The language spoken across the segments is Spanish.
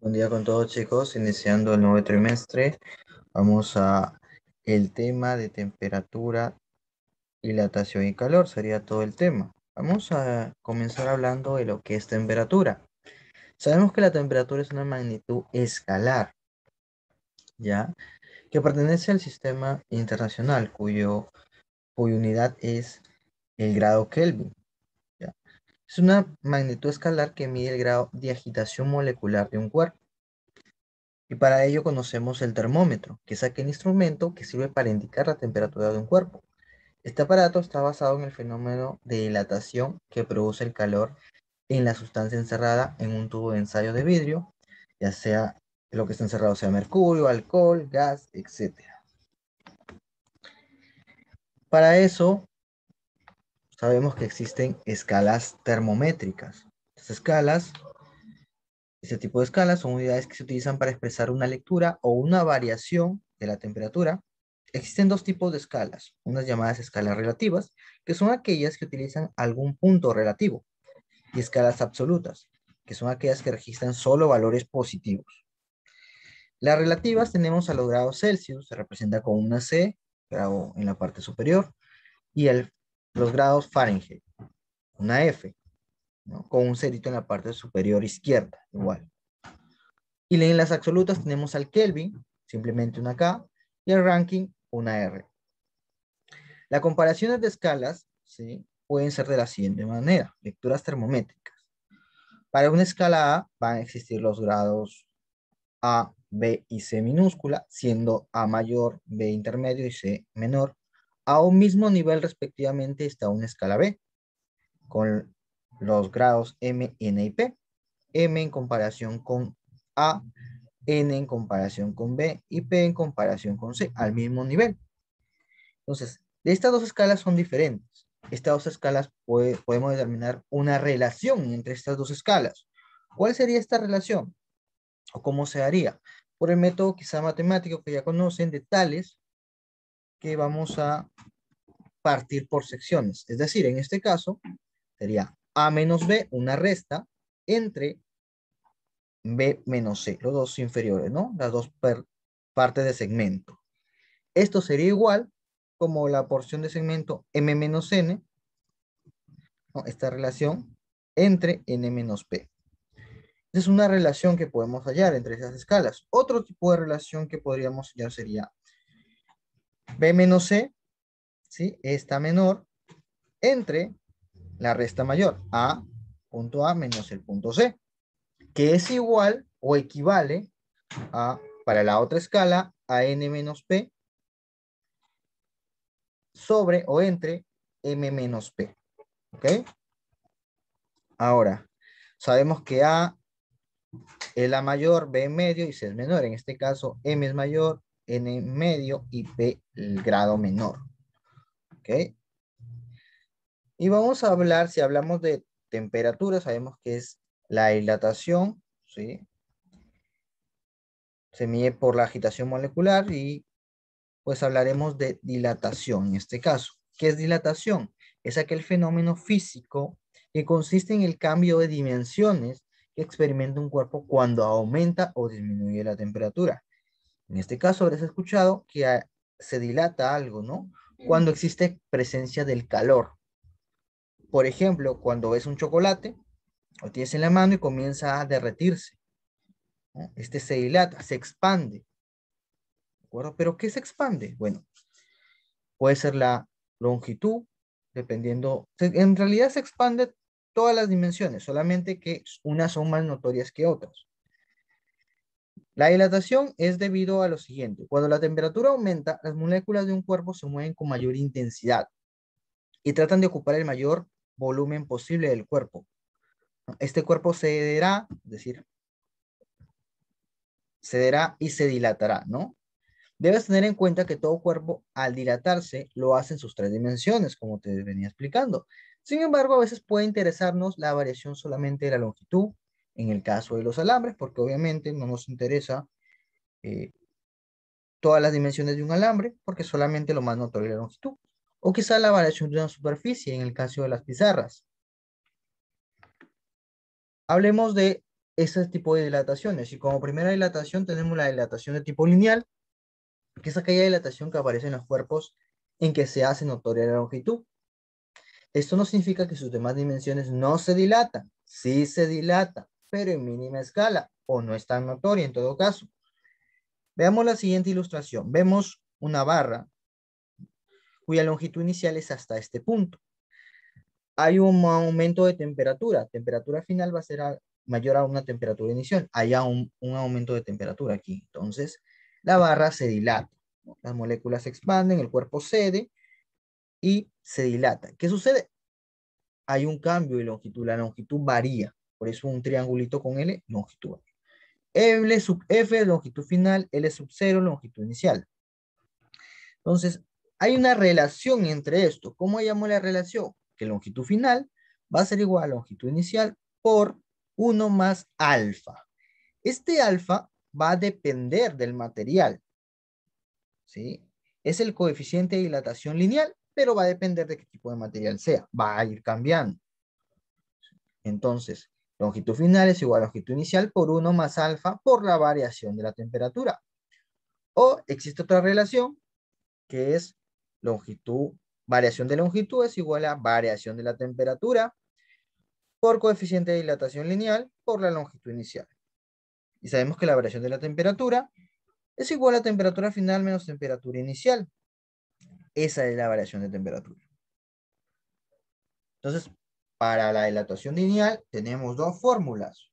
Buen día con todos chicos, iniciando el nuevo trimestre, vamos a el tema de temperatura, dilatación y calor, sería todo el tema. Vamos a comenzar hablando de lo que es temperatura. Sabemos que la temperatura es una magnitud escalar, ¿ya? Que pertenece al sistema internacional, cuyo, cuya unidad es el grado Kelvin. Es una magnitud escalar que mide el grado de agitación molecular de un cuerpo. Y para ello conocemos el termómetro, que es aquel instrumento que sirve para indicar la temperatura de un cuerpo. Este aparato está basado en el fenómeno de dilatación que produce el calor en la sustancia encerrada en un tubo de ensayo de vidrio, ya sea lo que está encerrado sea mercurio, alcohol, gas, etc. Para eso sabemos que existen escalas termométricas. Estas escalas, este tipo de escalas son unidades que se utilizan para expresar una lectura o una variación de la temperatura. Existen dos tipos de escalas, unas llamadas escalas relativas, que son aquellas que utilizan algún punto relativo, y escalas absolutas, que son aquellas que registran solo valores positivos. Las relativas tenemos a los grados Celsius, se representa con una C, grado en la parte superior, y el los grados Fahrenheit, una F, con un cerito en la parte superior izquierda, igual. Y en las absolutas tenemos al Kelvin, simplemente una K, y el ranking, una R. Las comparaciones de escalas ¿sí? pueden ser de la siguiente manera, lecturas termométricas. Para una escala A van a existir los grados A, B y C minúscula, siendo A mayor, B intermedio y C menor, a un mismo nivel respectivamente está una escala B, con los grados M, N y P. M en comparación con A, N en comparación con B y P en comparación con C, al mismo nivel. Entonces, estas dos escalas son diferentes. Estas dos escalas podemos determinar una relación entre estas dos escalas. ¿Cuál sería esta relación? ¿O cómo se haría? Por el método quizá matemático que ya conocen de Tales, que vamos a partir por secciones. Es decir, en este caso sería A menos B, una resta, entre B menos C, los dos inferiores, ¿no? Las dos partes de segmento. Esto sería igual como la porción de segmento M menos N, esta relación entre N menos P. Es una relación que podemos hallar entre esas escalas. Otro tipo de relación que podríamos hallar sería B menos C, ¿sí? Esta menor entre la resta mayor, A punto A menos el punto C, que es igual o equivale a, para la otra escala, a N menos P sobre o entre M menos P. ¿Ok? Ahora, sabemos que A es la mayor, B medio y C es menor. En este caso, M es mayor, N medio y P el grado menor. ¿Ok? Y vamos a hablar, si hablamos de temperatura, sabemos que es la dilatación, ¿sí? Se mide por la agitación molecular y pues hablaremos de dilatación en este caso. ¿Qué es dilatación? Es aquel fenómeno físico que consiste en el cambio de dimensiones que experimenta un cuerpo cuando aumenta o disminuye la temperatura. En este caso habrás escuchado que ah, se dilata algo, ¿no? Cuando existe presencia del calor. Por ejemplo, cuando ves un chocolate, lo tienes en la mano y comienza a derretirse. Este se dilata, se expande. ¿De acuerdo? ¿Pero qué se expande? Bueno, puede ser la longitud, dependiendo. En realidad se expande todas las dimensiones, solamente que unas son más notorias que otras. La dilatación es debido a lo siguiente. Cuando la temperatura aumenta, las moléculas de un cuerpo se mueven con mayor intensidad y tratan de ocupar el mayor volumen posible del cuerpo. Este cuerpo cederá, es decir, cederá y se dilatará, ¿no? Debes tener en cuenta que todo cuerpo, al dilatarse, lo hace en sus tres dimensiones, como te venía explicando. Sin embargo, a veces puede interesarnos la variación solamente de la longitud en el caso de los alambres, porque obviamente no nos interesa eh, todas las dimensiones de un alambre, porque solamente lo más notorio es la longitud, o quizá la variación de una superficie en el caso de las pizarras. Hablemos de ese tipo de dilataciones, y como primera dilatación tenemos la dilatación de tipo lineal, que es aquella dilatación que aparece en los cuerpos en que se hace notoria la longitud. Esto no significa que sus demás dimensiones no se dilatan, sí se dilatan, pero en mínima escala o no es tan notoria en todo caso. Veamos la siguiente ilustración. Vemos una barra cuya longitud inicial es hasta este punto. Hay un aumento de temperatura. Temperatura final va a ser mayor a una temperatura inicial. Hay un, un aumento de temperatura aquí. Entonces, la barra se dilata. Las moléculas se expanden, el cuerpo cede y se dilata. ¿Qué sucede? Hay un cambio de longitud. La longitud varía. Por eso un triangulito con L longitud. L sub F, longitud final, L sub 0, longitud inicial. Entonces, hay una relación entre esto. ¿Cómo llamo la relación? Que longitud final va a ser igual a longitud inicial por 1 más alfa. Este alfa va a depender del material. ¿sí? Es el coeficiente de dilatación lineal, pero va a depender de qué tipo de material sea. Va a ir cambiando. Entonces, Longitud final es igual a longitud inicial por 1 más alfa por la variación de la temperatura. O existe otra relación que es longitud, variación de longitud es igual a variación de la temperatura por coeficiente de dilatación lineal por la longitud inicial. Y sabemos que la variación de la temperatura es igual a temperatura final menos temperatura inicial. Esa es la variación de temperatura. Entonces, para la dilatación lineal tenemos dos fórmulas.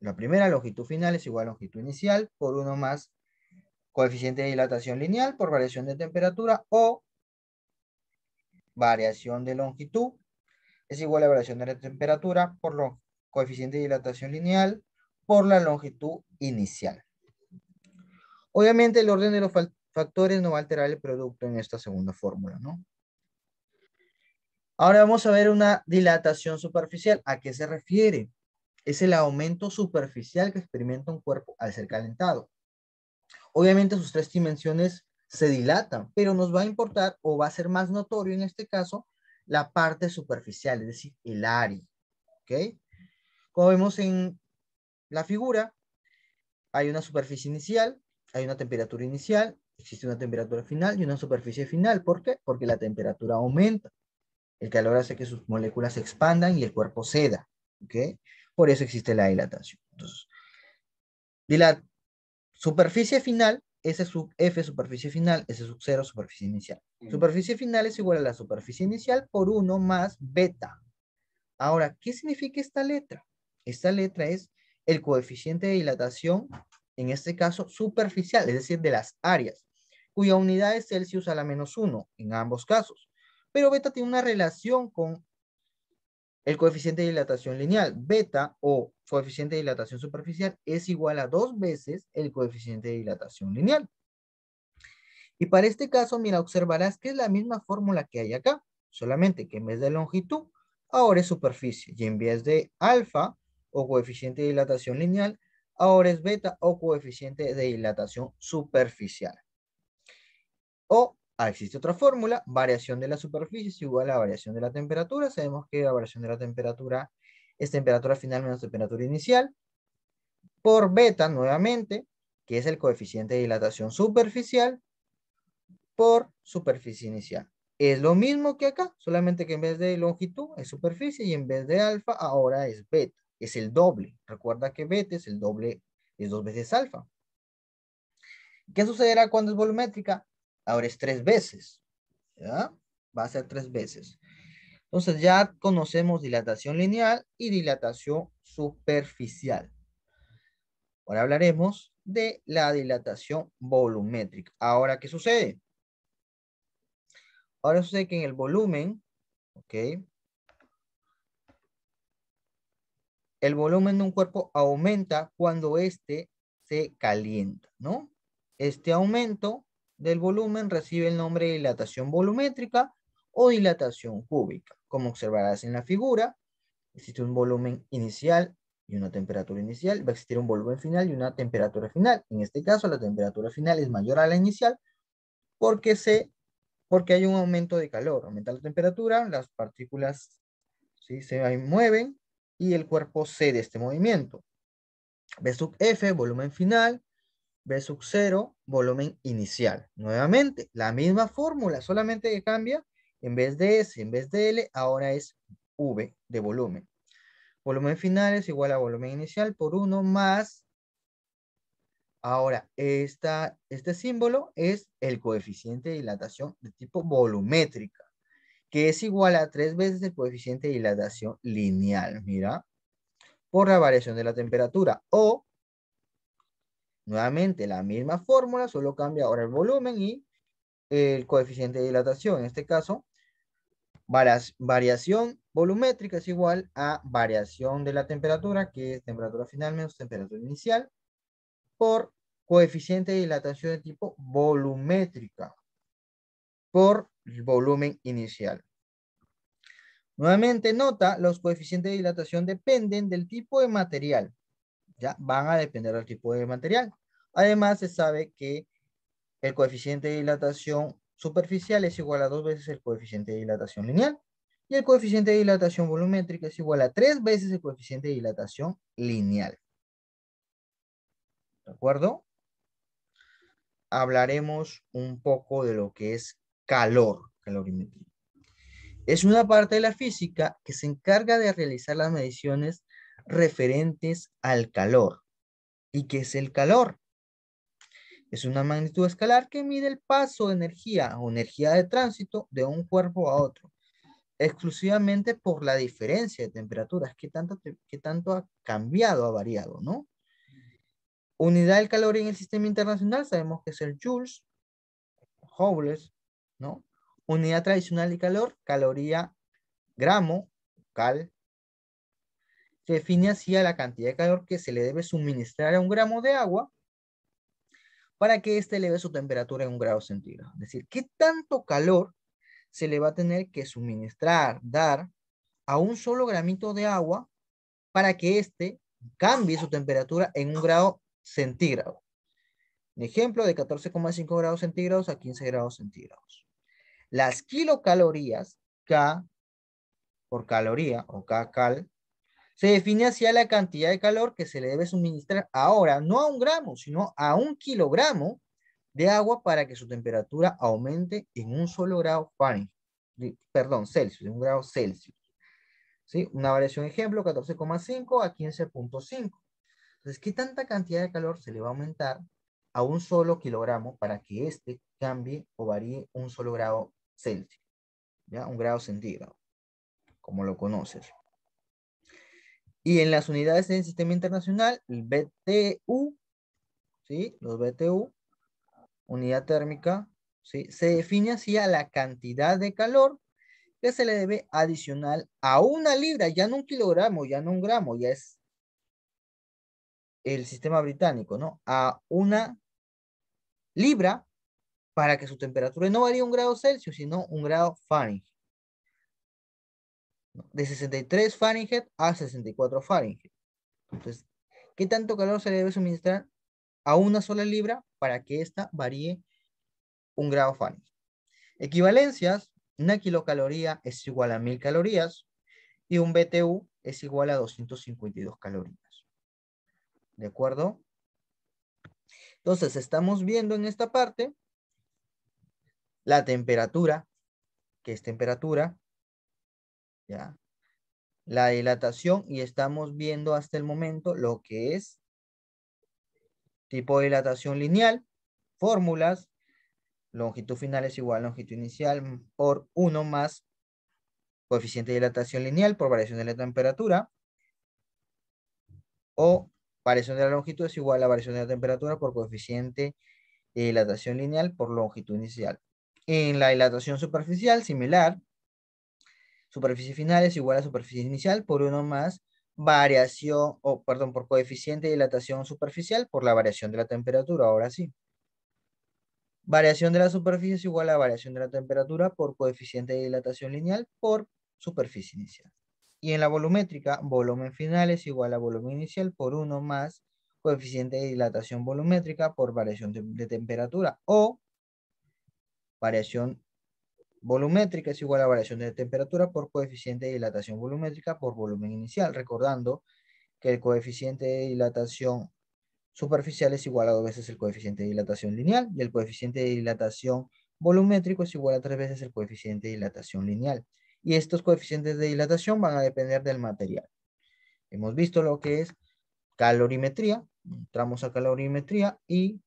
La primera, longitud final es igual a longitud inicial por uno más coeficiente de dilatación lineal por variación de temperatura o variación de longitud es igual a variación de temperatura por lo, coeficiente de dilatación lineal por la longitud inicial. Obviamente el orden de los factores no va a alterar el producto en esta segunda fórmula, ¿no? Ahora vamos a ver una dilatación superficial. ¿A qué se refiere? Es el aumento superficial que experimenta un cuerpo al ser calentado. Obviamente sus tres dimensiones se dilatan, pero nos va a importar o va a ser más notorio en este caso la parte superficial, es decir, el área. ¿Ok? Como vemos en la figura, hay una superficie inicial, hay una temperatura inicial, existe una temperatura final y una superficie final. ¿Por qué? Porque la temperatura aumenta. El calor hace que sus moléculas se expandan y el cuerpo ceda. ¿okay? Por eso existe la dilatación. Entonces, de la superficie final, S sub F superficie final, S sub 0 superficie inicial. Superficie final es igual a la superficie inicial por 1 más beta. Ahora, ¿qué significa esta letra? Esta letra es el coeficiente de dilatación, en este caso superficial, es decir, de las áreas, cuya unidad es Celsius a la menos 1 en ambos casos pero beta tiene una relación con el coeficiente de dilatación lineal. Beta o coeficiente de dilatación superficial es igual a dos veces el coeficiente de dilatación lineal. Y para este caso, mira, observarás que es la misma fórmula que hay acá, solamente que en vez de longitud, ahora es superficie. Y en vez de alfa o coeficiente de dilatación lineal, ahora es beta o coeficiente de dilatación superficial. O Ah, existe otra fórmula, variación de la superficie es igual a la variación de la temperatura. Sabemos que la variación de la temperatura es temperatura final menos temperatura inicial. Por beta, nuevamente, que es el coeficiente de dilatación superficial por superficie inicial. Es lo mismo que acá, solamente que en vez de longitud es superficie y en vez de alfa ahora es beta. Es el doble. Recuerda que beta es el doble, es dos veces alfa. ¿Qué sucederá cuando es volumétrica? Ahora es tres veces. ¿Ya? Va a ser tres veces. Entonces ya conocemos dilatación lineal y dilatación superficial. Ahora hablaremos de la dilatación volumétrica. Ahora, ¿qué sucede? Ahora sucede que en el volumen, ¿ok? El volumen de un cuerpo aumenta cuando éste se calienta, ¿no? Este aumento del volumen recibe el nombre de dilatación volumétrica o dilatación cúbica. Como observarás en la figura, existe un volumen inicial y una temperatura inicial, va a existir un volumen final y una temperatura final. En este caso, la temperatura final es mayor a la inicial porque, se, porque hay un aumento de calor. Aumenta la temperatura, las partículas ¿sí? se mueven y el cuerpo cede este movimiento. B sub F, volumen final, V sub 0, volumen inicial. Nuevamente, la misma fórmula, solamente que cambia, en vez de S, en vez de L, ahora es V de volumen. Volumen final es igual a volumen inicial por 1 más. Ahora, esta, este símbolo es el coeficiente de dilatación de tipo volumétrica, que es igual a tres veces el coeficiente de dilatación lineal, mira, por la variación de la temperatura, o Nuevamente la misma fórmula, solo cambia ahora el volumen y el coeficiente de dilatación. En este caso, variación volumétrica es igual a variación de la temperatura, que es temperatura final menos temperatura inicial, por coeficiente de dilatación de tipo volumétrica, por volumen inicial. Nuevamente, nota, los coeficientes de dilatación dependen del tipo de material. ¿ya? Van a depender del tipo de material. Además, se sabe que el coeficiente de dilatación superficial es igual a dos veces el coeficiente de dilatación lineal y el coeficiente de dilatación volumétrica es igual a tres veces el coeficiente de dilatación lineal. ¿De acuerdo? Hablaremos un poco de lo que es calor, calorimetría. Es una parte de la física que se encarga de realizar las mediciones referentes al calor. ¿Y qué es el calor? Es una magnitud escalar que mide el paso de energía o energía de tránsito de un cuerpo a otro, exclusivamente por la diferencia de temperaturas, que tanto, tanto ha cambiado, ha variado, ¿no? Unidad del calor en el sistema internacional sabemos que es el joules, joules, ¿no? Unidad tradicional de calor, caloría, gramo, cal, se define así a la cantidad de calor que se le debe suministrar a un gramo de agua para que éste eleve su temperatura en un grado centígrado. Es decir, ¿qué tanto calor se le va a tener que suministrar, dar a un solo gramito de agua para que éste cambie su temperatura en un grado centígrado? Un ejemplo de 14,5 grados centígrados a 15 grados centígrados. Las kilocalorías K por caloría o K cal se define así a la cantidad de calor que se le debe suministrar ahora, no a un gramo, sino a un kilogramo de agua para que su temperatura aumente en un solo grado Fahrenheit, perdón, Celsius, en un grado Celsius. ¿Sí? Una variación, ejemplo, 14,5 a 15,5. Entonces, ¿qué tanta cantidad de calor se le va a aumentar a un solo kilogramo para que éste cambie o varíe un solo grado Celsius? ¿Ya? Un grado centígrado, como lo conoces. Y en las unidades del sistema internacional, el BTU, ¿sí? los BTU, unidad térmica, ¿sí? se define así a la cantidad de calor que se le debe adicional a una libra, ya no un kilogramo, ya no un gramo, ya es el sistema británico, ¿no? A una libra para que su temperatura no varía un grado Celsius, sino un grado Fahrenheit. De 63 Fahrenheit a 64 Fahrenheit. Entonces, ¿qué tanto calor se debe suministrar a una sola libra para que ésta varíe un grado Fahrenheit? Equivalencias, una kilocaloría es igual a 1000 calorías y un BTU es igual a 252 calorías. ¿De acuerdo? Entonces, estamos viendo en esta parte la temperatura, que es temperatura, la dilatación y estamos viendo hasta el momento lo que es tipo de dilatación lineal, fórmulas, longitud final es igual a longitud inicial por 1 más coeficiente de dilatación lineal por variación de la temperatura, o variación de la longitud es igual a variación de la temperatura por coeficiente de dilatación lineal por longitud inicial. En la dilatación superficial, similar, Superficie final es igual a superficie inicial por uno más variación, o perdón, por coeficiente de dilatación superficial por la variación de la temperatura, ahora sí. Variación de la superficie es igual a variación de la temperatura por coeficiente de dilatación lineal por superficie inicial. Y en la volumétrica, volumen final es igual a volumen inicial por uno más coeficiente de dilatación volumétrica por variación de, de temperatura o variación Volumétrica es igual a variación de temperatura por coeficiente de dilatación volumétrica por volumen inicial, recordando que el coeficiente de dilatación superficial es igual a dos veces el coeficiente de dilatación lineal y el coeficiente de dilatación volumétrico es igual a tres veces el coeficiente de dilatación lineal. Y estos coeficientes de dilatación van a depender del material. Hemos visto lo que es calorimetría, entramos a calorimetría y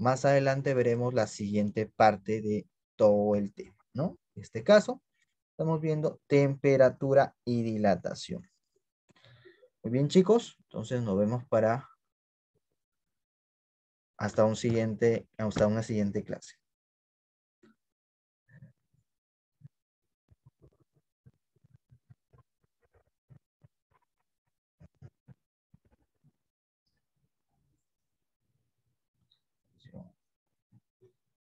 más adelante veremos la siguiente parte de todo el tema, ¿no? En este caso, estamos viendo temperatura y dilatación. Muy bien, chicos. Entonces nos vemos para hasta, un siguiente, hasta una siguiente clase.